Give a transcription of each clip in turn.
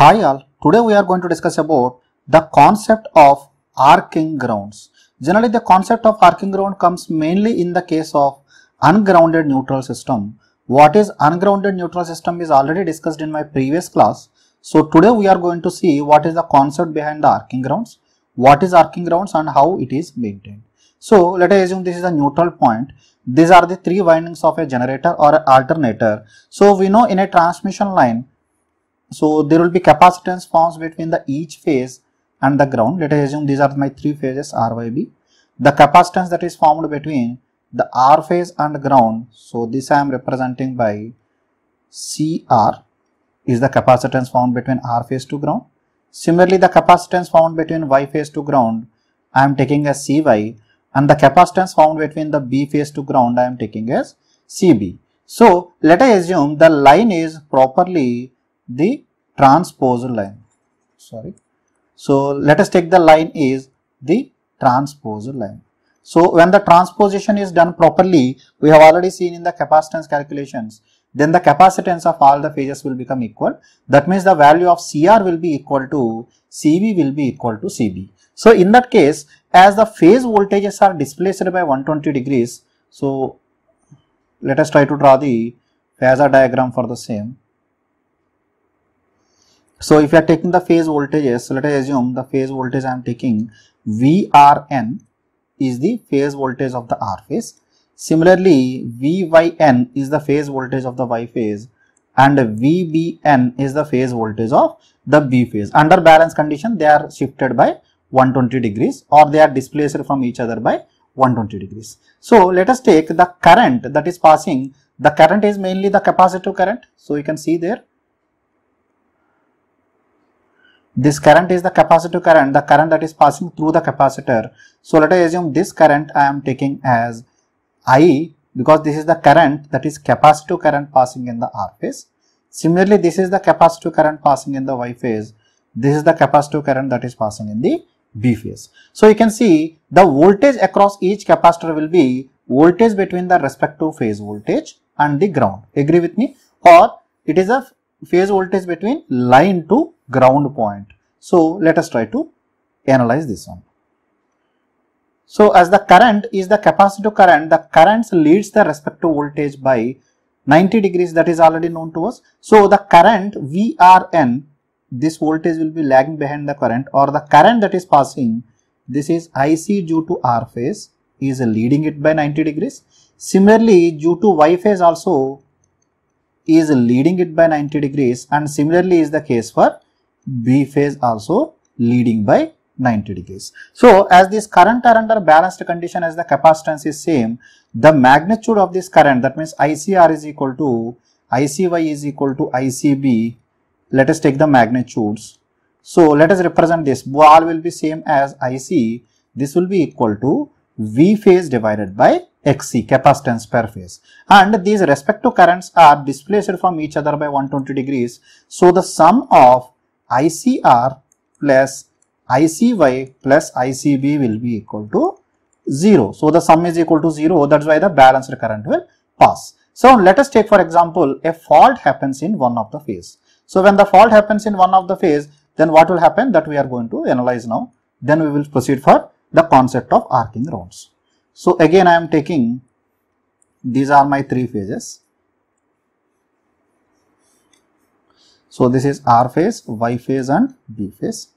Hi all, today we are going to discuss about the concept of arcing grounds. Generally the concept of arcing ground comes mainly in the case of ungrounded neutral system. What is ungrounded neutral system is already discussed in my previous class. So today we are going to see what is the concept behind the arcing grounds, what is arcing grounds and how it is maintained. So let us assume this is a neutral point. These are the three windings of a generator or alternator. So we know in a transmission line so there will be capacitance forms between the each phase and the ground. Let us assume these are my three phases RYB. The capacitance that is formed between the R phase and ground. So this I am representing by CR is the capacitance found between R phase to ground. Similarly, the capacitance found between Y phase to ground I am taking as CY and the capacitance found between the B phase to ground I am taking as CB. So let us assume the line is properly the transpose line sorry so let us take the line is the transpose line so when the transposition is done properly we have already seen in the capacitance calculations then the capacitance of all the phases will become equal that means the value of cr will be equal to cv will be equal to cb so in that case as the phase voltages are displaced by 120 degrees so let us try to draw the phasor diagram for the same so if you are taking the phase voltages, so let us assume the phase voltage I am taking VRN is the phase voltage of the R phase. Similarly, VYN is the phase voltage of the Y phase and VBN is the phase voltage of the B phase. Under balance condition, they are shifted by 120 degrees or they are displaced from each other by 120 degrees. So, let us take the current that is passing. The current is mainly the capacitive current. So, you can see there this current is the capacitive current the current that is passing through the capacitor so let us assume this current i am taking as i because this is the current that is capacitive current passing in the r phase similarly this is the capacitive current passing in the y phase this is the capacitive current that is passing in the b phase so you can see the voltage across each capacitor will be voltage between the respective phase voltage and the ground agree with me or it is a phase voltage between line to ground point. So, let us try to analyze this one. So, as the current is the capacitor current, the currents leads the respective voltage by 90 degrees that is already known to us. So, the current VRN, this voltage will be lagging behind the current or the current that is passing, this is IC due to R phase is leading it by 90 degrees. Similarly, due to Y phase also is leading it by 90 degrees and similarly is the case for B phase also leading by 90 degrees. So, as this current are under balanced condition as the capacitance is same, the magnitude of this current that means ICR is equal to ICY is equal to ICB. Let us take the magnitudes. So, let us represent this ball will be same as IC. This will be equal to V phase divided by XC capacitance per phase and these respective currents are displaced from each other by 120 degrees. So, the sum of ICR plus ICY plus ICB will be equal to 0. So, the sum is equal to 0 that is why the balanced current will pass. So, let us take for example a fault happens in one of the phase. So, when the fault happens in one of the phase then what will happen that we are going to analyze now. Then we will proceed for the concept of arcing rods. So, again I am taking these are my three phases So this is R phase, Y phase and B phase.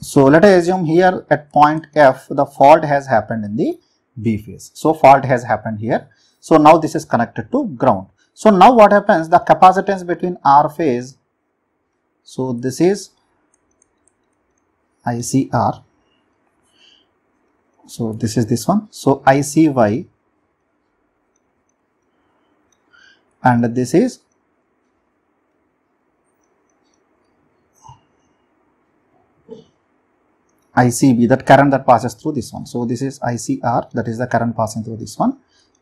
So let us assume here at point F the fault has happened in the B phase. So fault has happened here. So now this is connected to ground. So now what happens the capacitance between R phase. So this is ICR. So this is this one. So ICY and this is ICB, that current that passes through this one. So, this is ICR, that is the current passing through this one.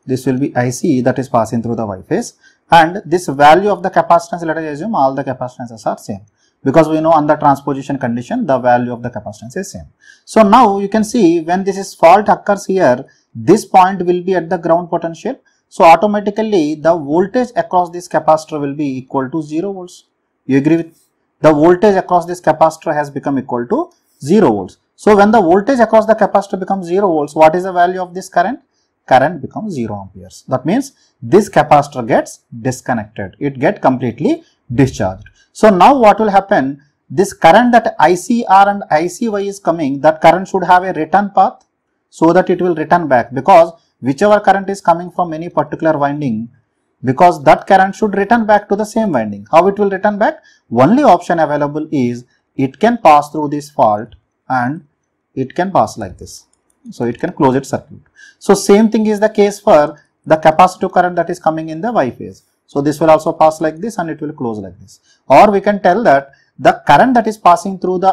This will be IC that is passing through the Y phase. And this value of the capacitance, let us assume all the capacitances are same. Because we know under transposition condition, the value of the capacitance is same. So, now you can see when this is fault occurs here, this point will be at the ground potential. So, automatically the voltage across this capacitor will be equal to 0 volts. You agree with the voltage across this capacitor has become equal to 0 volts. So when the voltage across the capacitor becomes 0 volts, what is the value of this current? Current becomes 0 amperes. That means this capacitor gets disconnected. It get completely discharged. So now what will happen? This current that ICR and ICY is coming, that current should have a return path so that it will return back because whichever current is coming from any particular winding, because that current should return back to the same winding. How it will return back? Only option available is it can pass through this fault and it can pass like this. So, it can close its circuit. So, same thing is the case for the capacitive current that is coming in the Y phase. So, this will also pass like this and it will close like this. Or we can tell that the current that is passing through the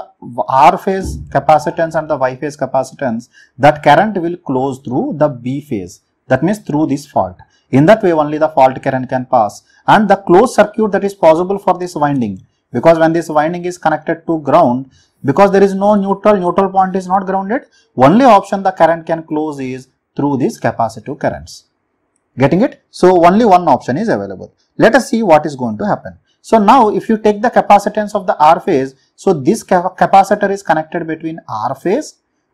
R phase capacitance and the Y phase capacitance, that current will close through the B phase. That means through this fault. In that way only the fault current can pass. And the closed circuit that is possible for this winding, because when this winding is connected to ground because there is no neutral neutral point is not grounded only option the current can close is through these capacitive currents getting it so only one option is available let us see what is going to happen so now if you take the capacitance of the r phase so this capacitor is connected between r phase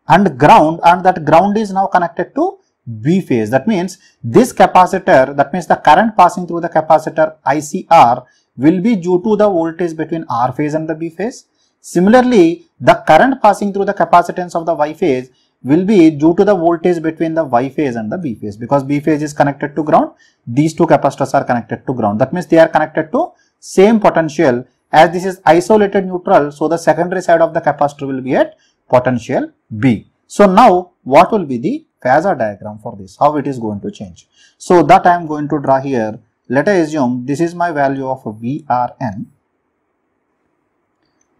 and ground and that ground is now connected to B phase. That means this capacitor, that means the current passing through the capacitor ICR will be due to the voltage between R phase and the B phase. Similarly, the current passing through the capacitance of the Y phase will be due to the voltage between the Y phase and the B phase because B phase is connected to ground, these two capacitors are connected to ground. That means they are connected to same potential as this is isolated neutral. So, the secondary side of the capacitor will be at potential B. So, now what will be the phasor diagram for this, how it is going to change. So, that I am going to draw here let us assume this is my value of VRN.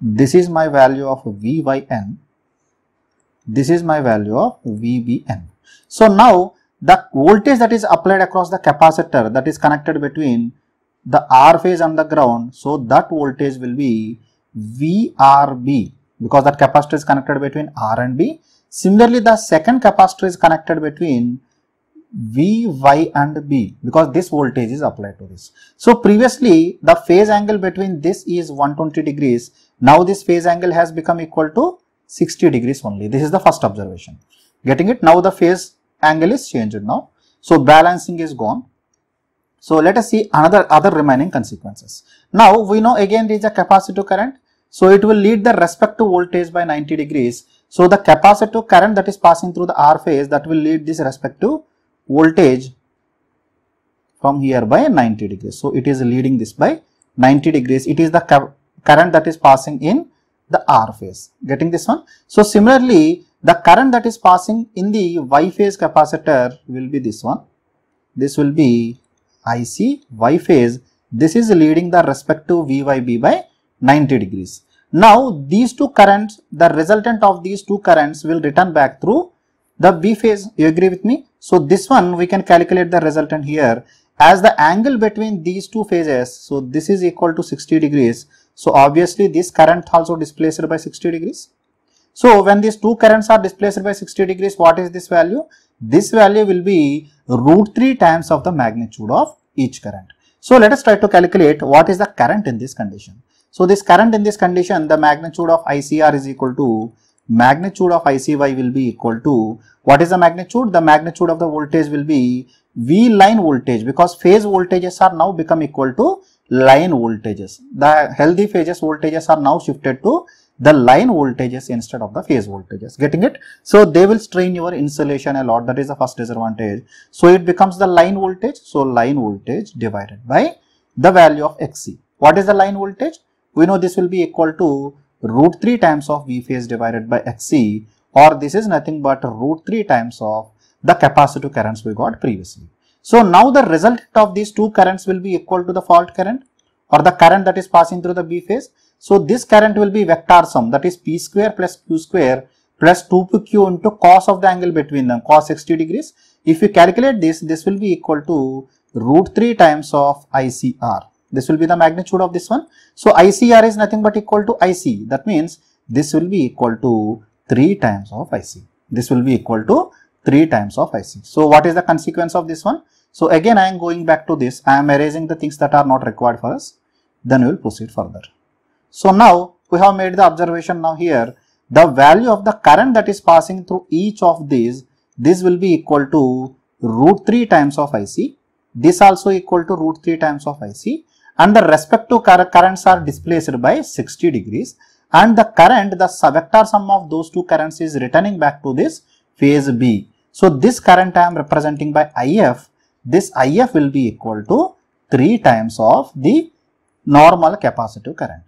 This is my value of VYN. This is my value of VBN. So now the voltage that is applied across the capacitor that is connected between the R phase and the ground. So that voltage will be VRB because that capacitor is connected between R and B. Similarly, the second capacitor is connected between V, Y and B because this voltage is applied to this. So previously the phase angle between this is 120 degrees. Now this phase angle has become equal to 60 degrees only. This is the first observation. Getting it? Now the phase angle is changed now. So balancing is gone. So let us see another other remaining consequences. Now we know again there is a capacitor current. So it will lead the respective voltage by 90 degrees. So the capacitor current that is passing through the R phase that will lead this respective voltage from here by 90 degrees. So, it is leading this by 90 degrees. It is the current that is passing in the R phase. Getting this one? So, similarly, the current that is passing in the Y phase capacitor will be this one. This will be IC Y phase. This is leading the respective VYB by 90 degrees. Now, these two currents, the resultant of these two currents will return back through the B phase. You agree with me? So this one we can calculate the resultant here as the angle between these two phases. So this is equal to 60 degrees. So obviously this current also displaced by 60 degrees. So when these two currents are displaced by 60 degrees, what is this value? This value will be root 3 times of the magnitude of each current. So let us try to calculate what is the current in this condition. So this current in this condition, the magnitude of ICR is equal to magnitude of ICY will be equal to what is the magnitude? The magnitude of the voltage will be V line voltage because phase voltages are now become equal to line voltages. The healthy phases voltages are now shifted to the line voltages instead of the phase voltages. Getting it? So, they will strain your insulation a lot that is the first disadvantage. So, it becomes the line voltage. So, line voltage divided by the value of Xc. What is the line voltage? We know this will be equal to root 3 times of V phase divided by Xc or this is nothing but root 3 times of the capacitive currents we got previously. So now the result of these two currents will be equal to the fault current or the current that is passing through the B phase. So this current will be vector sum that is P square plus Q square plus 2Q into cos of the angle between them cos 60 degrees. If you calculate this, this will be equal to root 3 times of ICR. This will be the magnitude of this one. So, ICR is nothing but equal to IC. That means this will be equal to 3 times of IC. This will be equal to 3 times of IC. So, what is the consequence of this one? So, again I am going back to this. I am erasing the things that are not required for us. Then we will proceed further. So, now we have made the observation now here. The value of the current that is passing through each of these, this will be equal to root 3 times of IC. This also equal to root 3 times of IC and the respective currents are displaced by 60 degrees and the current, the vector sum of those two currents is returning back to this phase B. So, this current I am representing by IF, this IF will be equal to 3 times of the normal capacitive current.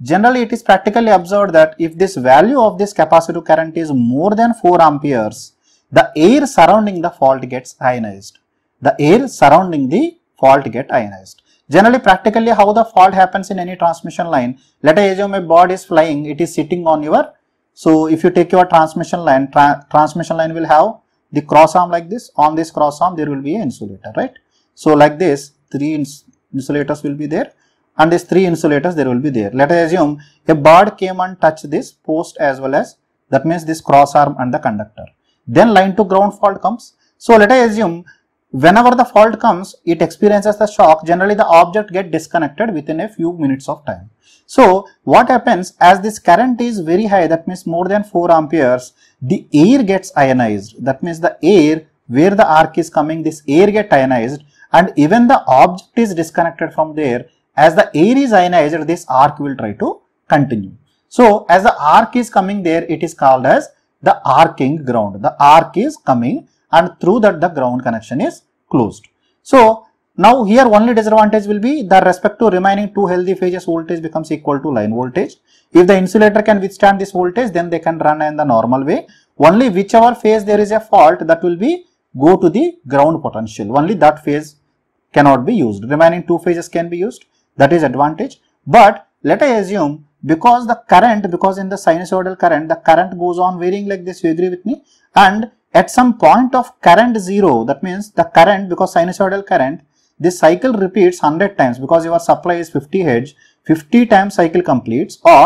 Generally, it is practically observed that if this value of this capacitive current is more than 4 amperes, the air surrounding the fault gets ionized. The air surrounding the fault get ionized. Generally, practically how the fault happens in any transmission line, let us assume a bird is flying, it is sitting on your, so if you take your transmission line, tra transmission line will have the cross arm like this, on this cross arm there will be an insulator, right. So like this, three ins insulators will be there and these three insulators there will be there. Let us assume a bird came and touched this post as well as that means this cross arm and the conductor. Then line to ground fault comes. So let us assume Whenever the fault comes, it experiences the shock. Generally, the object get disconnected within a few minutes of time. So, what happens as this current is very high, that means more than 4 amperes, the air gets ionized. That means the air where the arc is coming, this air get ionized and even the object is disconnected from there. As the air is ionized, this arc will try to continue. So, as the arc is coming there, it is called as the arcing ground. The arc is coming and through that the ground connection is closed. So now here only disadvantage will be the respect to remaining two healthy phases voltage becomes equal to line voltage. If the insulator can withstand this voltage then they can run in the normal way. Only whichever phase there is a fault that will be go to the ground potential. Only that phase cannot be used. Remaining two phases can be used. That is advantage. But let us assume because the current because in the sinusoidal current the current goes on varying like this you agree with me and at some point of current 0 that means the current because sinusoidal current this cycle repeats 100 times because your supply is 50 hertz 50 times cycle completes or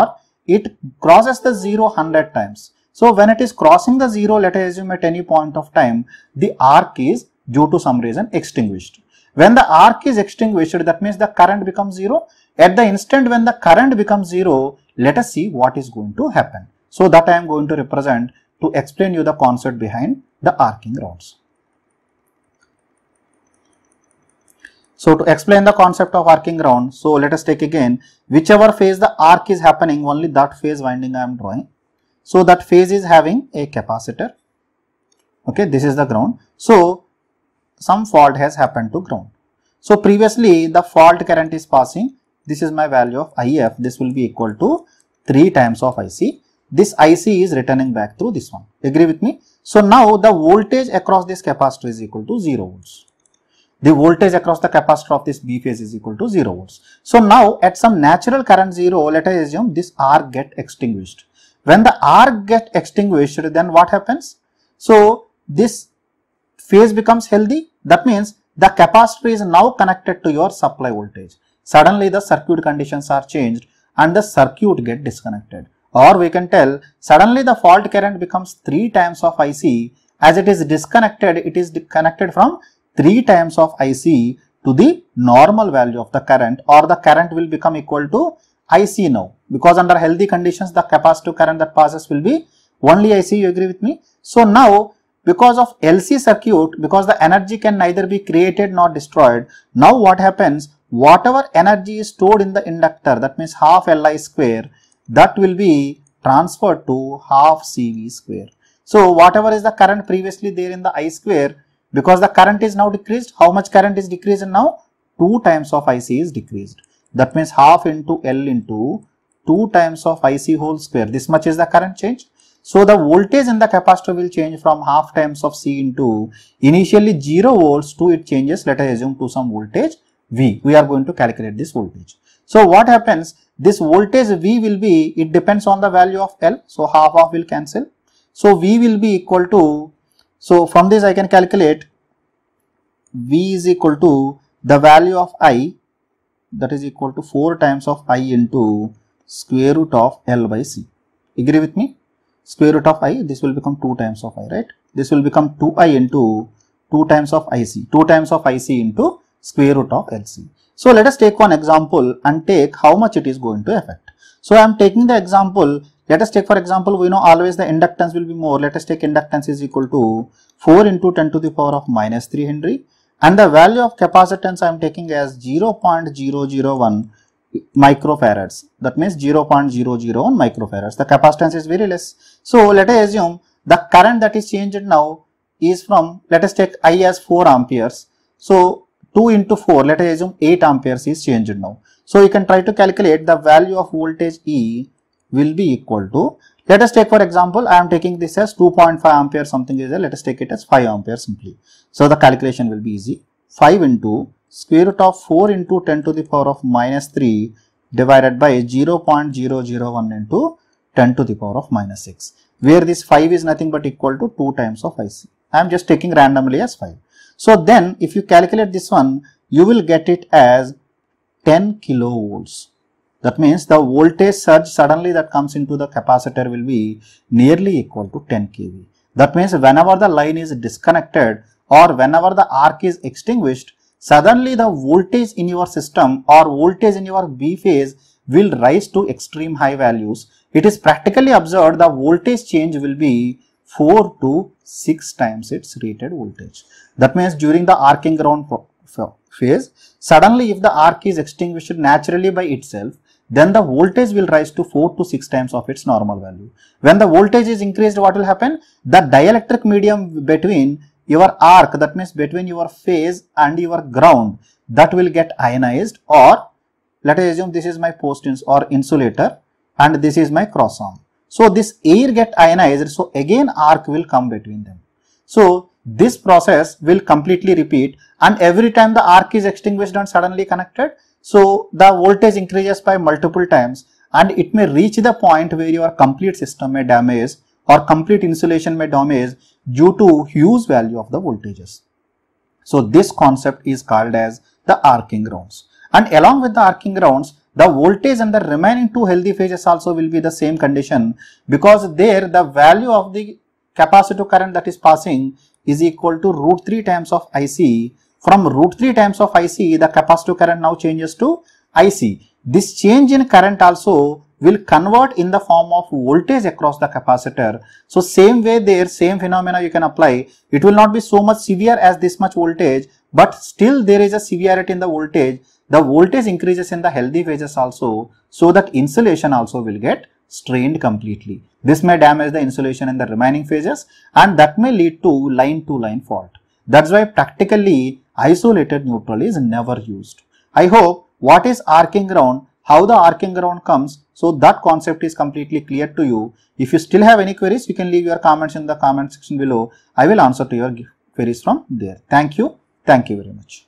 it crosses the 0 100 times so when it is crossing the 0 let us assume at any point of time the arc is due to some reason extinguished when the arc is extinguished that means the current becomes 0 at the instant when the current becomes 0 let us see what is going to happen so that I am going to represent to explain you the concept behind the arcing rods. So to explain the concept of arcing round, so let us take again whichever phase the arc is happening only that phase winding I am drawing. So that phase is having a capacitor. Okay, this is the ground. So some fault has happened to ground. So previously the fault current is passing. This is my value of IF. This will be equal to 3 times of IC this IC is returning back through this one. Agree with me? So now the voltage across this capacitor is equal to 0 volts. The voltage across the capacitor of this B phase is equal to 0 volts. So now at some natural current 0, let us assume this R get extinguished. When the R get extinguished, then what happens? So this phase becomes healthy. That means the capacitor is now connected to your supply voltage. Suddenly the circuit conditions are changed and the circuit get disconnected or we can tell suddenly the fault current becomes 3 times of IC as it is disconnected it is connected from 3 times of IC to the normal value of the current or the current will become equal to IC now because under healthy conditions the capacitive current that passes will be only IC you agree with me. So now because of LC circuit because the energy can neither be created nor destroyed now what happens whatever energy is stored in the inductor that means half Li square that will be transferred to half CV square. So, whatever is the current previously there in the I square, because the current is now decreased, how much current is decreased now? 2 times of IC is decreased. That means half into L into 2 times of IC whole square. This much is the current change. So, the voltage in the capacitor will change from half times of C into initially 0 volts to it changes let us assume to some voltage V. We are going to calculate this voltage. So, what happens? This voltage V will be, it depends on the value of L, so half of will cancel. So V will be equal to, so from this I can calculate V is equal to the value of I that is equal to 4 times of I into square root of L by C. Agree with me? Square root of I, this will become 2 times of I, right? This will become 2I into 2 times of IC, 2 times of IC into square root of LC. So let us take one example and take how much it is going to affect. So I am taking the example, let us take for example, we know always the inductance will be more. Let us take inductance is equal to 4 into 10 to the power of minus 3 Henry and the value of capacitance I am taking as 0.001 microfarads. That means 0.001 microfarads. The capacitance is very less. So let us assume the current that is changed now is from, let us take I as 4 amperes. So 2 into 4 let us assume 8 amperes is changed now so you can try to calculate the value of voltage e will be equal to let us take for example i am taking this as 2.5 ampere something is there let us take it as 5 ampere simply so the calculation will be easy 5 into square root of 4 into 10 to the power of minus 3 divided by 0 0.001 into 10 to the power of minus 6 where this 5 is nothing but equal to 2 times of ic i am just taking randomly as 5 so then if you calculate this one, you will get it as 10 kilovolts. That means the voltage surge suddenly that comes into the capacitor will be nearly equal to 10 kV. That means whenever the line is disconnected or whenever the arc is extinguished, suddenly the voltage in your system or voltage in your B phase will rise to extreme high values. It is practically observed the voltage change will be 4 to 6 times its rated voltage. That means during the arcing ground phase, suddenly if the arc is extinguished naturally by itself, then the voltage will rise to 4 to 6 times of its normal value. When the voltage is increased, what will happen? The dielectric medium between your arc, that means between your phase and your ground, that will get ionized or let us assume this is my post ins or insulator and this is my cross arm. So this air get ionized, so again arc will come between them. So this process will completely repeat and every time the arc is extinguished and suddenly connected, so the voltage increases by multiple times and it may reach the point where your complete system may damage or complete insulation may damage due to huge value of the voltages. So this concept is called as the arcing rounds. And along with the arcing rounds, the voltage and the remaining two healthy phases also will be the same condition because there the value of the capacitor current that is passing is equal to root 3 times of IC. From root 3 times of IC, the capacitor current now changes to IC. This change in current also will convert in the form of voltage across the capacitor. So same way there, same phenomena you can apply. It will not be so much severe as this much voltage, but still there is a severity in the voltage. The voltage increases in the healthy phases also, so that insulation also will get strained completely. This may damage the insulation in the remaining phases and that may lead to line to line fault. That's why practically isolated neutral is never used. I hope what is arcing ground how the arcing around comes. So that concept is completely clear to you. If you still have any queries, you can leave your comments in the comment section below. I will answer to your queries from there. Thank you. Thank you very much.